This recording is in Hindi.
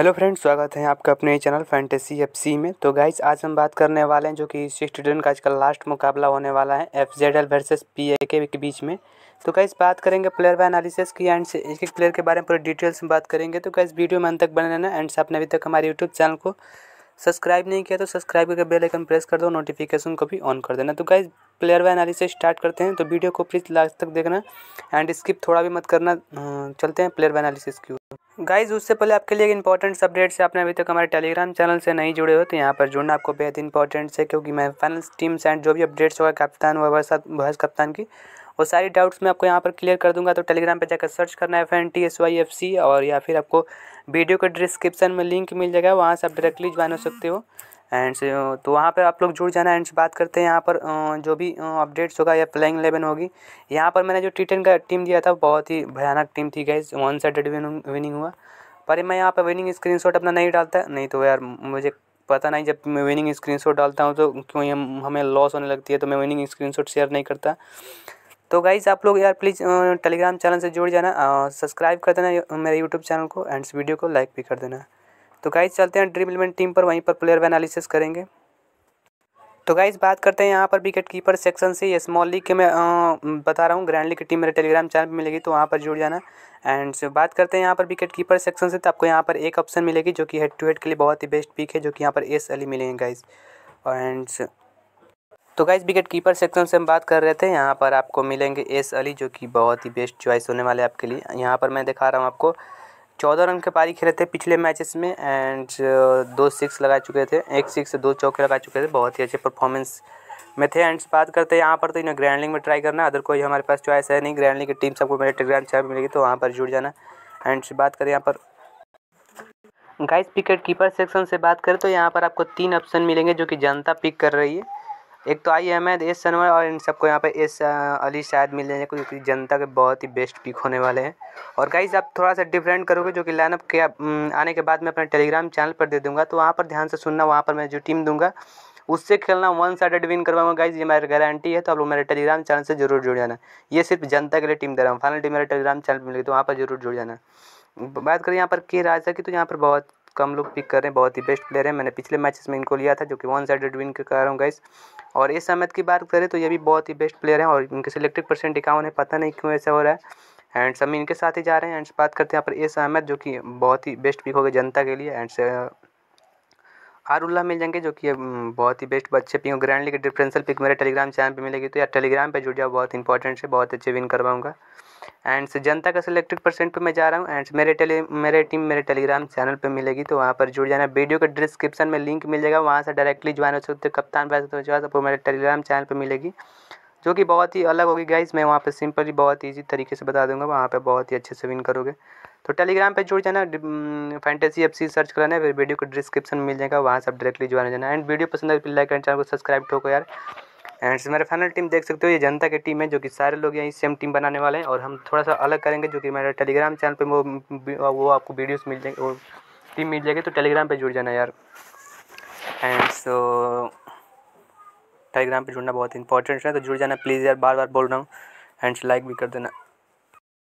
हेलो फ्रेंड्स स्वागत है आपका अपने चैनल फैंटेसी एफ सी में तो गाइज आज हम बात करने वाले हैं जो कि स्टूडेंट का आजकल का लास्ट मुकाबला होने वाला है F Z L versus P A के बीच में तो गाइज बात करेंगे प्लेयर बाय एनालिसिस की एंड एक एक प्लेयर के बारे में पूरे डिटेल्स में बात करेंगे तो गाइज वीडियो में अंत तक बने रहना एंड आपने अभी तक हमारे यूट्यूब चैनल को सब्सक्राइब नहीं किया तो सब्सक्राइब करके बेल आइकन प्रेस कर दो नोटिफिकेशन को भी ऑन कर देना तो guys player by analysis start करते हैं तो वीडियो को प्लीज़ लास्ट तक देखना एंड स्किप थोड़ा भी मत करना अं, चलते हैं प्लेयर बाय एनालिसिस की गाइज उससे पहले आपके लिए एक इंपॉर्टेंट अपडेट से आपने अभी तक हमारे टेलीग्राम चैनल से नहीं जुड़े हो तो यहाँ पर जुड़ना आपको बेहद इंपॉर्टेंट है क्योंकि मैं फाइनल टीम सेंड जो भी अपडेट्स होगा कप्तान वह बहस कप्तान की वो सारी डाउट्स मैं आपको यहाँ पर क्लियर कर दूंगा तो टेलीग्राम पर जाकर सर्च करना है F N T S Y F C और या फिर आपको वीडियो के डिस्क्रिप्शन में लिंक मिल जाएगा वहाँ से आप डायरेक्टली ज्वाइन हो सकते हो एंड से uh, तो वहाँ पर आप लोग जुड़ जाना एंड से बात करते हैं यहाँ पर जो भी अपडेट्स होगा या प्लेइंग इलेवन होगी यहाँ पर मैंने जो टी टेन का टीम दिया था बहुत ही भयानक टीम थी गई वन साइड विनिंग हुआ पर मैं यहाँ पर विनिंग स्क्रीन अपना नहीं डालता नहीं तो यार मुझे पता नहीं जब मैं विनिंग स्क्रीन डालता हूँ तो क्यों हमें लॉस होने लगती है तो मैं विनिंग स्क्रीन शेयर नहीं करता तो गाइज़ आप लोग यार प्लीज़ टेलीग्राम चैनल से जुड़ जाना सब्सक्राइब कर देना मेरे यूट्यूब चैनल को एंड वीडियो को लाइक भी कर देना तो गाइज चलते हैं ड्रीम इलेवन टीम पर वहीं पर प्लेयर एनालिसिस करेंगे तो गाइज बात करते हैं यहाँ पर विकेट कीपर सेक्शन से स्मॉल लीग के मैं आ, बता रहा हूँ ग्रैंड लीग की टीम मेरे टेलीग्राम चैनल पर मिलेगी तो वहाँ पर जुड़ जाना एंड बात करते हैं यहाँ पर विकेट कीपर सेक्शन से तो आपको यहाँ पर एक ऑप्शन मिलेगी जो कि हेड टू हेड के लिए बहुत ही बेस्ट पिक है जो कि यहाँ पर एस अली मिलेंगे गाइज एंड तो गाइज विकेट कीपर सेक्शन से हम बात कर रहे थे यहाँ पर आपको मिलेंगे एस अली जो कि बहुत ही बेस्ट चॉइस होने वाले आपके लिए यहाँ पर मैं दिखा रहा हूँ आपको चौदह रन के पारी खेले थे पिछले मैचेस में एंड uh, दो सिक्स लगा चुके थे एक सिक्स दो चौके लगा चुके थे बहुत ही अच्छे परफॉर्मेंस में थे एंड बात करते हैं यहाँ पर तो इन्हें ग्रैंड में ट्राई करना अदर कोई हमारे पास चॉइस है नहीं ग्रैंड की टीम सबको मेरे ग्रैंड चैनल मिलेगी तो वहाँ पर जुड़ जाना एंड बात करें यहाँ पर गाइस विकेट कीपर सेक्शन से बात करें तो यहाँ पर आपको तीन ऑप्शन मिलेंगे जो कि जनता पिक कर रही है एक तो आई अहमद एस सनवर और इन सबको यहाँ पे एस अली शायद मिल जाएंगे क्योंकि जनता के बहुत ही बेस्ट पिक होने वाले हैं और गाइज आप थोड़ा सा डिफरेंट करोगे जो कि लाइनअप के आने के बाद मैं अपने टेलीग्राम चैनल पर दे दूंगा तो वहाँ पर ध्यान से सुनना वहाँ पर मैं जो टीम दूंगा उससे खेलना वन साइडेड विन करवाऊंगा गाइज ये मेरी गारंटी है तो आप लोग मेरे टेलीग्राम चैनल से जरूर जुड़ जाना ये सिर्फ जनता के लिए टीम दे रहा हूँ फाइनल टीम मेरे टेलीग्राम चैनल पर मिलेगी तो वहाँ पर जरूर जुड़ जाना बात करें यहाँ पर के राजा की तो यहाँ पर बहुत कम लोग पिक कर रहे हैं बहुत ही बेस्ट प्लेयर है मैंने पिछले मैचेस में इनको लिया था जो कि वन साइड विन के कारण गाइस और इस अहमद की बात करें तो ये भी बहुत ही बेस्ट प्लेयर है और इनके सिलेक्टेड परसेंट इक्यावन है पता नहीं क्यों ऐसा हो रहा है एंड सभी इनके साथ ही जा रहे हैं एंड बात करते हैं यहाँ पर एस अहमद जो कि बहुत ही बेस्ट पिक हो गए जनता के लिए एंड uh, आरुल्ला मिल जाएंगे जो कि um, बहुत ही बेस्ट अच्छे pick grand league differential pick मेरे टेलीग्राम चैनल पे मिलेगी तो यार टेलीग्राम पे जुड़ जाओ बहुत इंपॉर्टेंट है बहुत अच्छे विन करवाऊँगा एंड जनता का सिलेक्टेड परसेंट पे मैं जा रहा हूँ एंड मेरे टेली मेरे टीम मेरे टेलीग्राम चैनल पे मिलेगी तो वहाँ पर जुड़ जाना वीडियो के डिस्क्रिप्शन में लिंक मिल जाएगा वहाँ से डायरेक्टली ज्वाइन हो सकते हो कप्तान वैसे तो हो मेरे टेलीग्राम चैनल पर मिलेगी जो कि बहुत ही अलग होगी गाइज मैं वहाँ पर सिंपली बहुत ईजी तरीके से बता दूंगा वहाँ पर बहुत ही अच्छे से विन करोगे तो टेलीग्राम पे जुड़ जाना फैंटेसी एफ सर्च कराना फिर वीडियो को डिस्क्रिप्शन मिल जाएगा वहाँ से आप डायरेक्टली ज्वाइन हो जाना एंड वीडियो पसंद है लाइक एंड चैनल को सब्सक्राइब ठोको यार एंड मेरा फाइनल टीम देख सकते हो ये जनता की टीम है जो कि सारे लोग यहीं सेम टीम बनाने वाले हैं और हम थोड़ा सा अलग करेंगे जो कि मेरे टेलीग्राम चैनल पर वो वो आपको वीडियोज़ मिल जाएंगे और टीम मिल जाएगी तो टेलीग्राम पर जुड़ जाना यार एंड सो टेलीग्राम पे जुड़ना बहुत इंपॉर्टेंट है तो जुड़ जाना प्लीज़ यार बार बार बोल रहा हूँ एंड लाइक भी कर देना